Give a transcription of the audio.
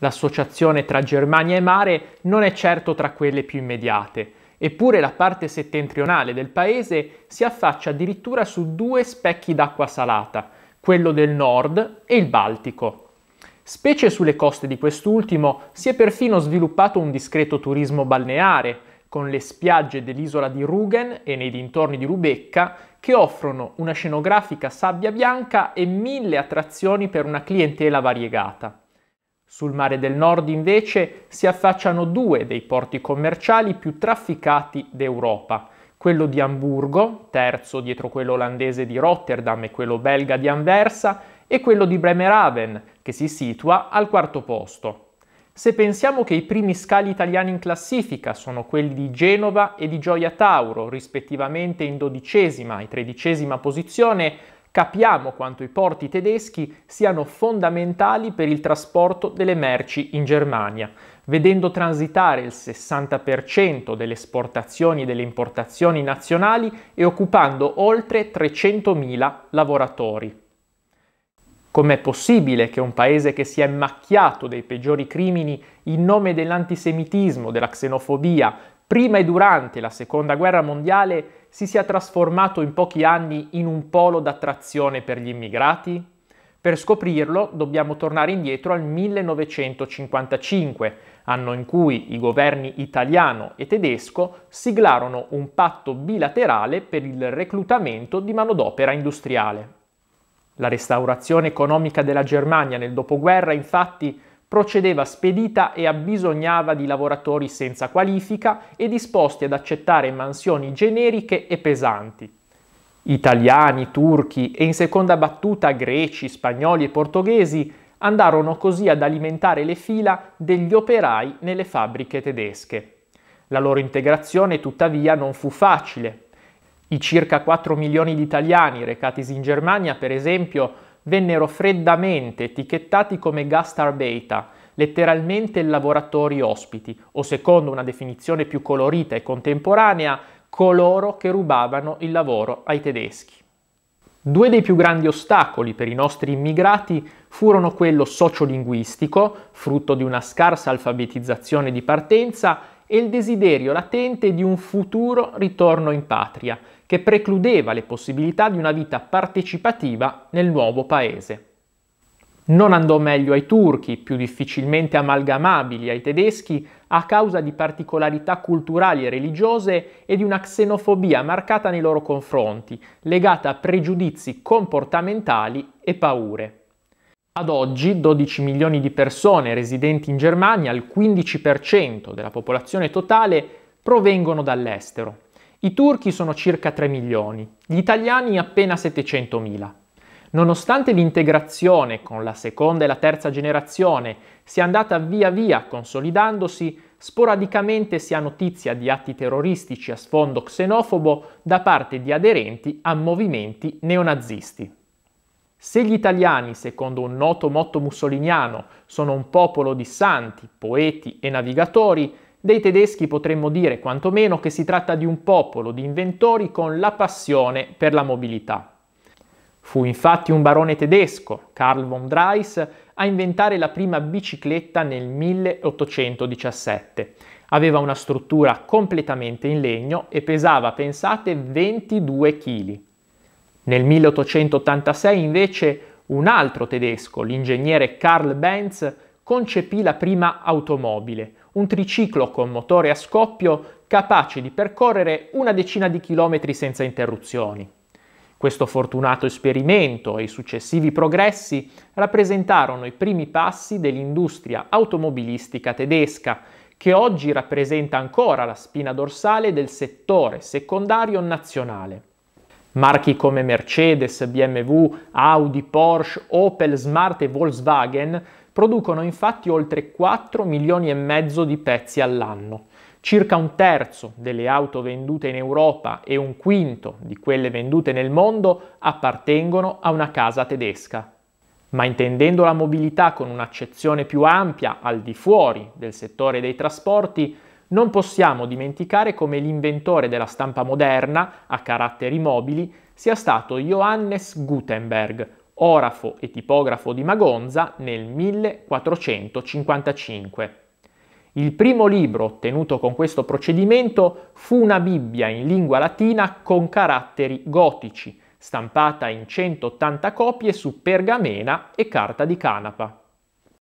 L'associazione tra Germania e mare non è certo tra quelle più immediate, eppure la parte settentrionale del paese si affaccia addirittura su due specchi d'acqua salata, quello del nord e il Baltico. Specie sulle coste di quest'ultimo si è perfino sviluppato un discreto turismo balneare, con le spiagge dell'isola di Rügen e nei dintorni di Lubecca, che offrono una scenografica sabbia bianca e mille attrazioni per una clientela variegata. Sul mare del nord invece si affacciano due dei porti commerciali più trafficati d'Europa, quello di Amburgo, terzo dietro quello olandese di Rotterdam e quello belga di Anversa, e quello di Bremerhaven, che si situa al quarto posto. Se pensiamo che i primi scali italiani in classifica sono quelli di Genova e di Gioia Tauro, rispettivamente in dodicesima e tredicesima posizione, capiamo quanto i porti tedeschi siano fondamentali per il trasporto delle merci in Germania, vedendo transitare il 60% delle esportazioni e delle importazioni nazionali e occupando oltre 300.000 lavoratori. Com'è possibile che un paese che si è macchiato dei peggiori crimini in nome dell'antisemitismo, della xenofobia, prima e durante la Seconda Guerra Mondiale si sia trasformato in pochi anni in un polo d'attrazione per gli immigrati? Per scoprirlo dobbiamo tornare indietro al 1955, anno in cui i governi italiano e tedesco siglarono un patto bilaterale per il reclutamento di manodopera industriale. La restaurazione economica della Germania nel dopoguerra infatti procedeva spedita e abbisognava di lavoratori senza qualifica e disposti ad accettare mansioni generiche e pesanti. Italiani, turchi e in seconda battuta greci, spagnoli e portoghesi andarono così ad alimentare le fila degli operai nelle fabbriche tedesche. La loro integrazione tuttavia non fu facile. I circa 4 milioni di italiani recatisi in Germania, per esempio, vennero freddamente etichettati come gastar beta, letteralmente lavoratori ospiti, o secondo una definizione più colorita e contemporanea, coloro che rubavano il lavoro ai tedeschi. Due dei più grandi ostacoli per i nostri immigrati furono quello sociolinguistico, frutto di una scarsa alfabetizzazione di partenza, e il desiderio latente di un futuro ritorno in patria, che precludeva le possibilità di una vita partecipativa nel nuovo paese. Non andò meglio ai turchi, più difficilmente amalgamabili ai tedeschi, a causa di particolarità culturali e religiose e di una xenofobia marcata nei loro confronti, legata a pregiudizi comportamentali e paure. Ad oggi 12 milioni di persone residenti in Germania, il 15% della popolazione totale, provengono dall'estero. I turchi sono circa 3 milioni, gli italiani appena 700 mila. Nonostante l'integrazione con la seconda e la terza generazione sia andata via via consolidandosi, sporadicamente si ha notizia di atti terroristici a sfondo xenofobo da parte di aderenti a movimenti neonazisti. Se gli italiani, secondo un noto motto mussoliniano, sono un popolo di santi, poeti e navigatori, dei tedeschi potremmo dire quantomeno che si tratta di un popolo di inventori con la passione per la mobilità. Fu infatti un barone tedesco, Karl von Dreis, a inventare la prima bicicletta nel 1817. Aveva una struttura completamente in legno e pesava, pensate, 22 kg. Nel 1886 invece un altro tedesco, l'ingegnere Karl Benz, concepì la prima automobile, un triciclo con motore a scoppio capace di percorrere una decina di chilometri senza interruzioni. Questo fortunato esperimento e i successivi progressi rappresentarono i primi passi dell'industria automobilistica tedesca, che oggi rappresenta ancora la spina dorsale del settore secondario nazionale. Marchi come Mercedes, BMW, Audi, Porsche, Opel, Smart e Volkswagen producono infatti oltre 4 milioni e mezzo di pezzi all'anno. Circa un terzo delle auto vendute in Europa e un quinto di quelle vendute nel mondo appartengono a una casa tedesca. Ma intendendo la mobilità con un'accezione più ampia al di fuori del settore dei trasporti, non possiamo dimenticare come l'inventore della stampa moderna, a caratteri mobili, sia stato Johannes Gutenberg, orafo e tipografo di Magonza nel 1455. Il primo libro ottenuto con questo procedimento fu una Bibbia in lingua latina con caratteri gotici, stampata in 180 copie su pergamena e carta di canapa.